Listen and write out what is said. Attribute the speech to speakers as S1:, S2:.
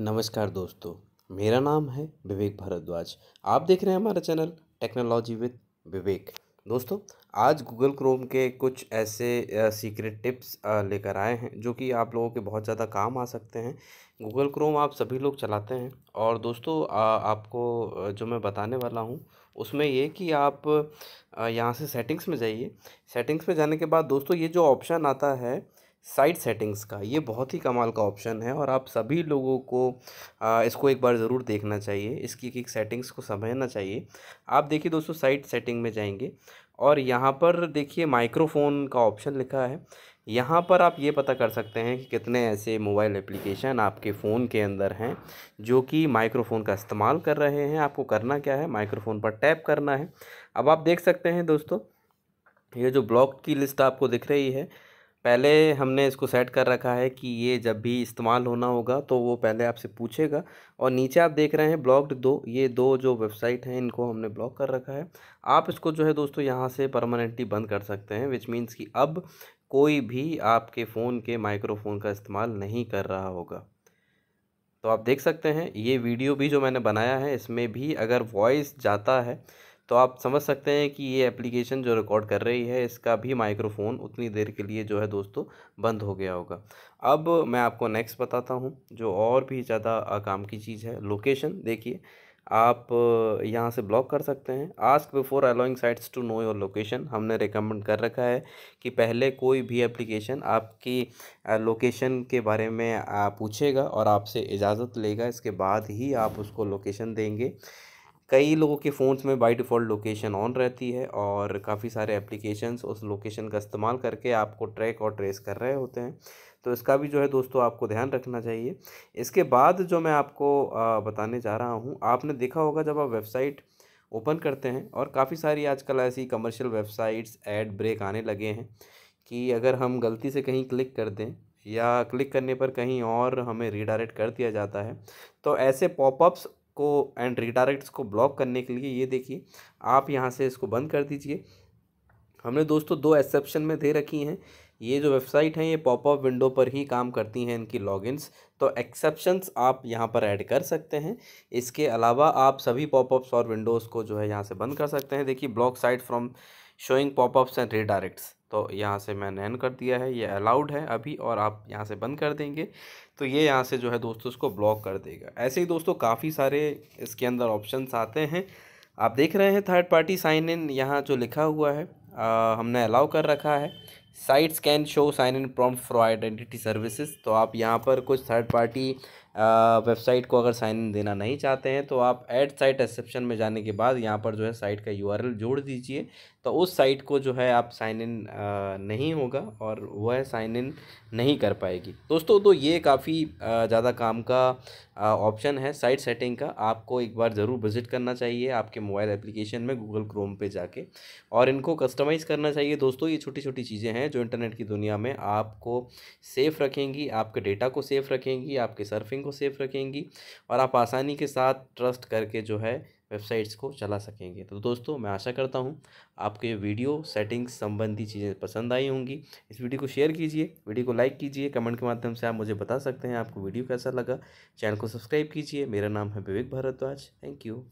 S1: नमस्कार दोस्तों मेरा नाम है विवेक भारद्वाज आप देख रहे हैं हमारा चैनल टेक्नोलॉजी विद विवेक दोस्तों आज गूगल क्रोम के कुछ ऐसे सीक्रेट टिप्स लेकर आए हैं जो कि आप लोगों के बहुत ज़्यादा काम आ सकते हैं गूगल क्रोम आप सभी लोग चलाते हैं और दोस्तों आ, आपको जो मैं बताने वाला हूँ उसमें ये कि आप यहाँ से सेटिंग्स में जाइए सेटिंग्स में जाने के बाद दोस्तों ये जो ऑप्शन आता है साइट सेटिंग्स का ये बहुत ही कमाल का ऑप्शन है और आप सभी लोगों को आ, इसको एक बार ज़रूर देखना चाहिए इसकी एक सेटिंग्स को समझना चाहिए आप देखिए दोस्तों साइट सेटिंग में जाएंगे और यहाँ पर देखिए माइक्रोफोन का ऑप्शन लिखा है यहाँ पर आप ये पता कर सकते हैं कि कितने ऐसे मोबाइल एप्लीकेशन आपके फ़ोन के अंदर हैं जो कि माइक्रोफोन का इस्तेमाल कर रहे हैं आपको करना क्या है माइक्रोफोन पर टैप करना है अब आप देख सकते हैं दोस्तों ये जो ब्लॉक की लिस्ट आपको दिख रही है पहले हमने इसको सेट कर रखा है कि ये जब भी इस्तेमाल होना होगा तो वो पहले आपसे पूछेगा और नीचे आप देख रहे हैं ब्लॉक्ड दो ये दो जो वेबसाइट हैं इनको हमने ब्लॉक कर रखा है आप इसको जो है दोस्तों यहाँ से परमानेंटली बंद कर सकते हैं विच मीन्स कि अब कोई भी आपके फ़ोन के माइक्रोफोन का इस्तेमाल नहीं कर रहा होगा तो आप देख सकते हैं ये वीडियो भी जो मैंने बनाया है इसमें भी अगर वॉइस जाता है तो आप समझ सकते हैं कि ये एप्लीकेशन जो रिकॉर्ड कर रही है इसका भी माइक्रोफोन उतनी देर के लिए जो है दोस्तों बंद हो गया होगा अब मैं आपको नेक्स्ट बताता हूँ जो और भी ज़्यादा काम की चीज़ है लोकेशन देखिए आप यहाँ से ब्लॉक कर सकते हैं ask before allowing sites to know your location हमने रिकमेंड कर रखा है कि पहले कोई भी एप्लीकेशन आपकी लोकेशन के बारे में पूछेगा और आपसे इजाज़त लेगा इसके बाद ही आप उसको लोकेशन देंगे कई लोगों के फ़ोन्स में बाई डिफ़ॉल्ट लोकेशन ऑन रहती है और काफ़ी सारे एप्लीकेशंस उस लोकेशन का इस्तेमाल करके आपको ट्रैक और ट्रेस कर रहे होते हैं तो इसका भी जो है दोस्तों आपको ध्यान रखना चाहिए इसके बाद जो मैं आपको बताने जा रहा हूँ आपने देखा होगा जब आप वेबसाइट ओपन करते हैं और काफ़ी सारी आजकल ऐसी कमर्शियल वेबसाइट्स एड ब्रेक आने लगे हैं कि अगर हम गलती से कहीं क्लिक कर दें या क्लिक करने पर कहीं और हमें रिडायरेक्ट कर दिया जाता है तो ऐसे पॉपअप्स को एंड रिडायरेक्ट्स को ब्लॉक करने के लिए ये देखिए आप यहाँ से इसको बंद कर दीजिए हमने दोस्तों दो एक्सेप्शन में दे रखी हैं ये जो वेबसाइट हैं ये पॉपअप विंडो पर ही काम करती हैं इनकी लॉगिन्स तो एक्सेप्शंस आप यहाँ पर ऐड कर सकते हैं इसके अलावा आप सभी पॉपअप्स और विंडोज़ को जो है यहाँ से बंद कर सकते हैं देखिए block site from showing popups and redirects तो यहाँ से मैंने एन कर दिया है ये अलाउड है अभी और आप यहाँ से बंद कर देंगे तो ये यहाँ से जो है दोस्तों इसको ब्लॉक कर देगा ऐसे ही दोस्तों काफ़ी सारे इसके अंदर ऑप्शन आते हैं आप देख रहे हैं थर्ड पार्टी साइन इन यहाँ जो लिखा हुआ है आ, हमने अलाउ कर रखा है sites can show sign in prompt for identity services तो आप यहाँ पर कुछ थर्ड पार्टी वेबसाइट को अगर साइन इन देना नहीं चाहते हैं तो आप एड साइट एक्सेप्शन में जाने के बाद यहाँ पर जो है साइट का एल जोड़ दीजिए तो उस साइट को जो है आप साइन इन नहीं होगा और वह साइन इन नहीं कर पाएगी दोस्तों तो ये काफ़ी ज़्यादा काम का ऑप्शन है साइट सेटिंग का आपको एक बार ज़रूर विजिट करना चाहिए आपके मोबाइल एप्लीकेशन में गूगल क्रोम पर जाके और इनको कस्टमाइज़ करना चाहिए दोस्तों ये छोटी छोटी चीज़ें हैं हैं जो इंटरनेट की दुनिया में आपको सेफ़ रखेंगी आपके डेटा को सेफ़ रखेंगी आपके सर्फिंग को सेफ़ रखेंगी और आप आसानी के साथ ट्रस्ट करके जो है वेबसाइट्स को चला सकेंगे तो दोस्तों मैं आशा करता हूँ आपको ये वीडियो सेटिंग्स संबंधी चीज़ें पसंद आई होंगी इस वीडियो को शेयर कीजिए वीडियो को लाइक कीजिए कमेंट के माध्यम से आप मुझे बता सकते हैं आपको वीडियो कैसा लगा चैनल को सब्सक्राइब कीजिए मेरा नाम है विवेक भारद्वाज थैंक यू